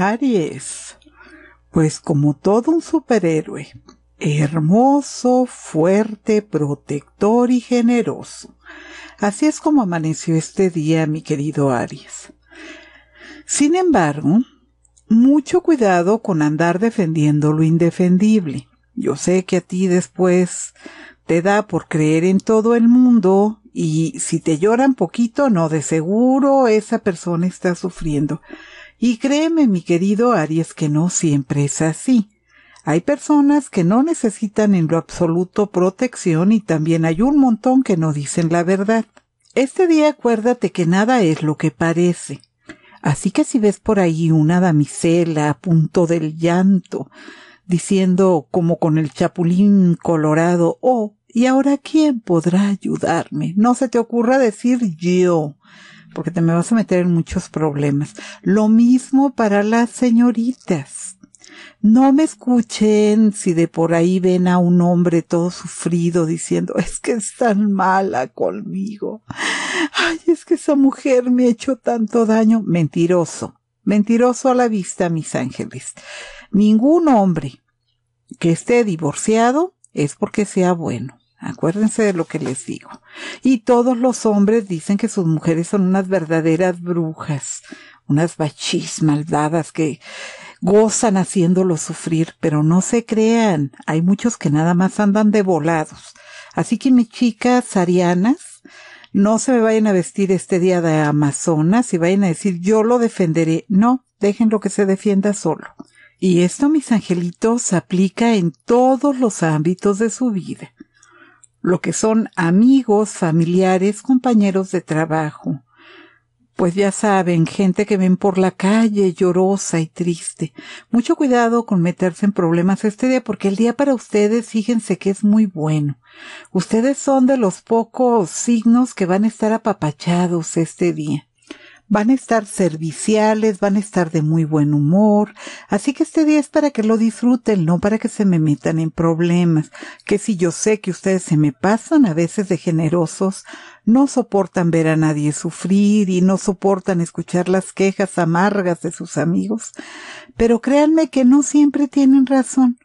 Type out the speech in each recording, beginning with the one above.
Aries, pues como todo un superhéroe, hermoso, fuerte, protector y generoso. Así es como amaneció este día, mi querido Aries. Sin embargo, mucho cuidado con andar defendiendo lo indefendible. Yo sé que a ti después te da por creer en todo el mundo y si te lloran poquito, no, de seguro esa persona está sufriendo. Y créeme, mi querido Aries, que no siempre es así. Hay personas que no necesitan en lo absoluto protección y también hay un montón que no dicen la verdad. Este día acuérdate que nada es lo que parece. Así que si ves por ahí una damisela a punto del llanto, diciendo como con el chapulín colorado, oh, ¿y ahora quién podrá ayudarme? No se te ocurra decir yo porque te me vas a meter en muchos problemas. Lo mismo para las señoritas. No me escuchen si de por ahí ven a un hombre todo sufrido diciendo, es que es tan mala conmigo. Ay, es que esa mujer me ha hecho tanto daño. Mentiroso. Mentiroso a la vista, mis ángeles. Ningún hombre que esté divorciado es porque sea bueno. Acuérdense de lo que les digo. Y todos los hombres dicen que sus mujeres son unas verdaderas brujas, unas bachis maldadas que gozan haciéndolo sufrir, pero no se crean. Hay muchos que nada más andan de volados. Así que mis chicas arianas, no se me vayan a vestir este día de Amazonas y vayan a decir yo lo defenderé. No, dejen lo que se defienda solo. Y esto, mis angelitos, aplica en todos los ámbitos de su vida lo que son amigos, familiares, compañeros de trabajo. Pues ya saben, gente que ven por la calle llorosa y triste. Mucho cuidado con meterse en problemas este día porque el día para ustedes, fíjense que es muy bueno. Ustedes son de los pocos signos que van a estar apapachados este día van a estar serviciales, van a estar de muy buen humor, así que este día es para que lo disfruten, no para que se me metan en problemas, que si yo sé que ustedes se me pasan a veces de generosos, no soportan ver a nadie sufrir y no soportan escuchar las quejas amargas de sus amigos, pero créanme que no siempre tienen razón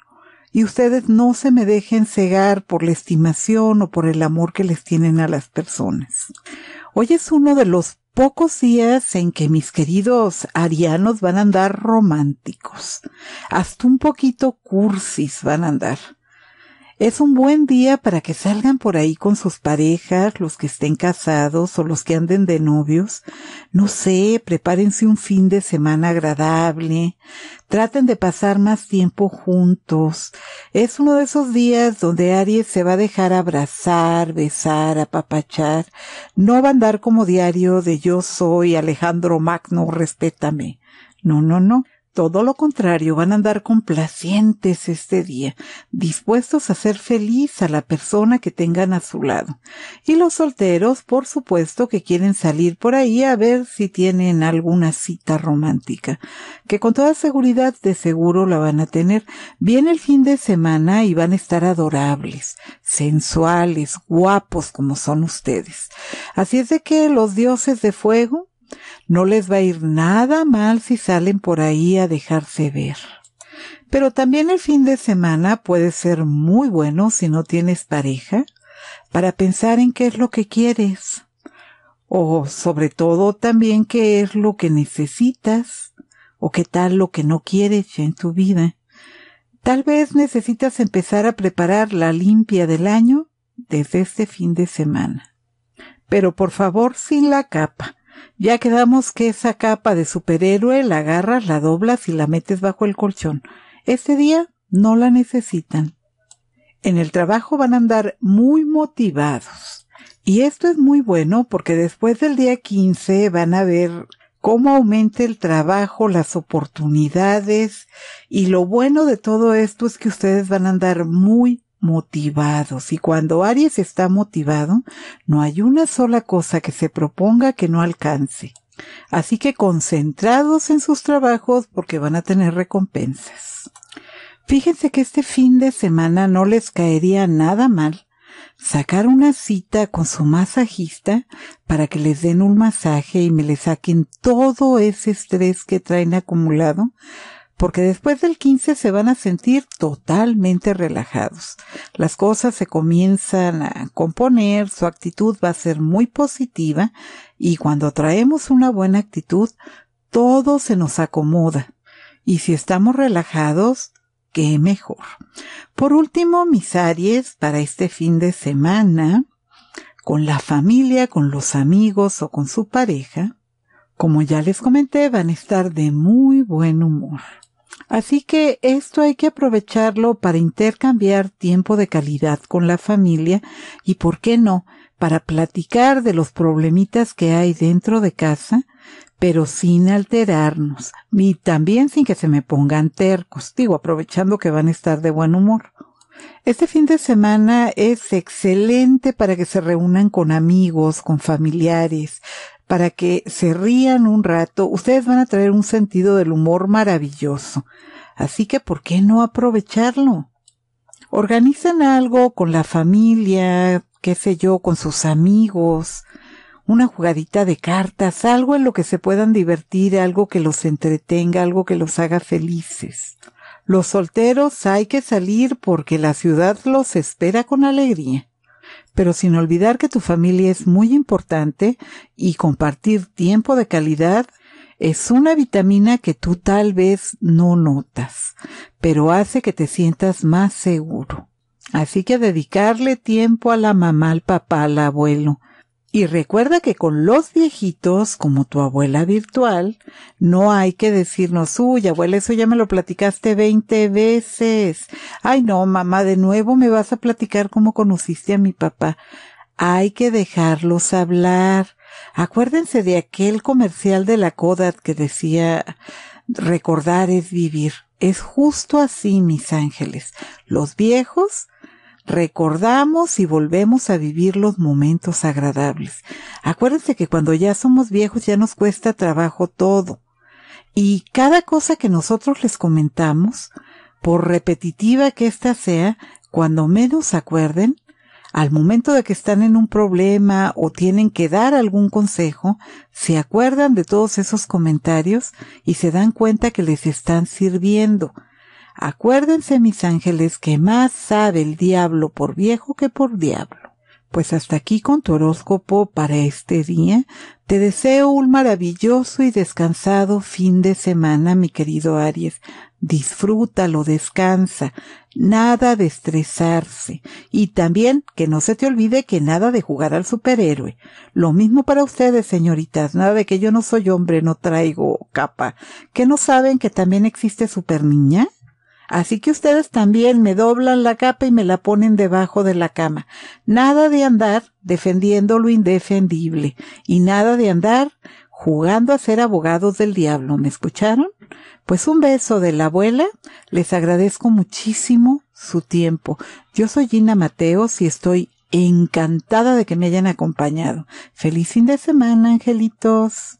y ustedes no se me dejen cegar por la estimación o por el amor que les tienen a las personas. Hoy es uno de los pocos días en que mis queridos arianos van a andar románticos, hasta un poquito cursis van a andar. Es un buen día para que salgan por ahí con sus parejas, los que estén casados o los que anden de novios. No sé, prepárense un fin de semana agradable. Traten de pasar más tiempo juntos. Es uno de esos días donde Aries se va a dejar abrazar, besar, apapachar. No va a andar como diario de yo soy Alejandro Magno, respétame. No, no, no. Todo lo contrario, van a andar complacientes este día, dispuestos a ser feliz a la persona que tengan a su lado. Y los solteros, por supuesto, que quieren salir por ahí a ver si tienen alguna cita romántica, que con toda seguridad de seguro la van a tener. Viene el fin de semana y van a estar adorables, sensuales, guapos como son ustedes. Así es de que los dioses de fuego no les va a ir nada mal si salen por ahí a dejarse ver. Pero también el fin de semana puede ser muy bueno si no tienes pareja para pensar en qué es lo que quieres o sobre todo también qué es lo que necesitas o qué tal lo que no quieres ya en tu vida. Tal vez necesitas empezar a preparar la limpia del año desde este fin de semana. Pero por favor sin la capa, ya quedamos que esa capa de superhéroe la agarras, la doblas y la metes bajo el colchón. Este día no la necesitan. En el trabajo van a andar muy motivados. Y esto es muy bueno porque después del día 15 van a ver cómo aumenta el trabajo, las oportunidades y lo bueno de todo esto es que ustedes van a andar muy motivados. Y cuando Aries está motivado, no hay una sola cosa que se proponga que no alcance. Así que concentrados en sus trabajos porque van a tener recompensas. Fíjense que este fin de semana no les caería nada mal sacar una cita con su masajista para que les den un masaje y me le saquen todo ese estrés que traen acumulado porque después del 15 se van a sentir totalmente relajados. Las cosas se comienzan a componer, su actitud va a ser muy positiva y cuando traemos una buena actitud, todo se nos acomoda. Y si estamos relajados, qué mejor. Por último, mis Aries, para este fin de semana, con la familia, con los amigos o con su pareja, como ya les comenté, van a estar de muy buen humor. Así que esto hay que aprovecharlo para intercambiar tiempo de calidad con la familia y, ¿por qué no?, para platicar de los problemitas que hay dentro de casa, pero sin alterarnos ni también sin que se me pongan tercos, digo, aprovechando que van a estar de buen humor. Este fin de semana es excelente para que se reúnan con amigos, con familiares, para que se rían un rato. Ustedes van a traer un sentido del humor maravilloso. Así que, ¿por qué no aprovecharlo? Organicen algo con la familia, qué sé yo, con sus amigos, una jugadita de cartas, algo en lo que se puedan divertir, algo que los entretenga, algo que los haga felices. Los solteros hay que salir porque la ciudad los espera con alegría pero sin olvidar que tu familia es muy importante y compartir tiempo de calidad es una vitamina que tú tal vez no notas, pero hace que te sientas más seguro. Así que dedicarle tiempo a la mamá, al papá, al abuelo, y recuerda que con los viejitos, como tu abuela virtual, no hay que decirnos, uy, abuela, eso ya me lo platicaste 20 veces. Ay, no, mamá, de nuevo me vas a platicar cómo conociste a mi papá. Hay que dejarlos hablar. Acuérdense de aquel comercial de la CODAT que decía, recordar es vivir. Es justo así, mis ángeles. Los viejos recordamos y volvemos a vivir los momentos agradables. Acuérdense que cuando ya somos viejos ya nos cuesta trabajo todo. Y cada cosa que nosotros les comentamos, por repetitiva que ésta sea, cuando menos acuerden, al momento de que están en un problema o tienen que dar algún consejo, se acuerdan de todos esos comentarios y se dan cuenta que les están sirviendo Acuérdense, mis ángeles, que más sabe el diablo por viejo que por diablo. Pues hasta aquí con tu horóscopo para este día. Te deseo un maravilloso y descansado fin de semana, mi querido Aries. Disfrútalo, descansa, nada de estresarse. Y también que no se te olvide que nada de jugar al superhéroe. Lo mismo para ustedes, señoritas, nada de que yo no soy hombre, no traigo capa. ¿Que no saben que también existe superniña? Así que ustedes también me doblan la capa y me la ponen debajo de la cama. Nada de andar defendiendo lo indefendible y nada de andar jugando a ser abogados del diablo. ¿Me escucharon? Pues un beso de la abuela. Les agradezco muchísimo su tiempo. Yo soy Gina Mateos y estoy encantada de que me hayan acompañado. Feliz fin de semana, angelitos.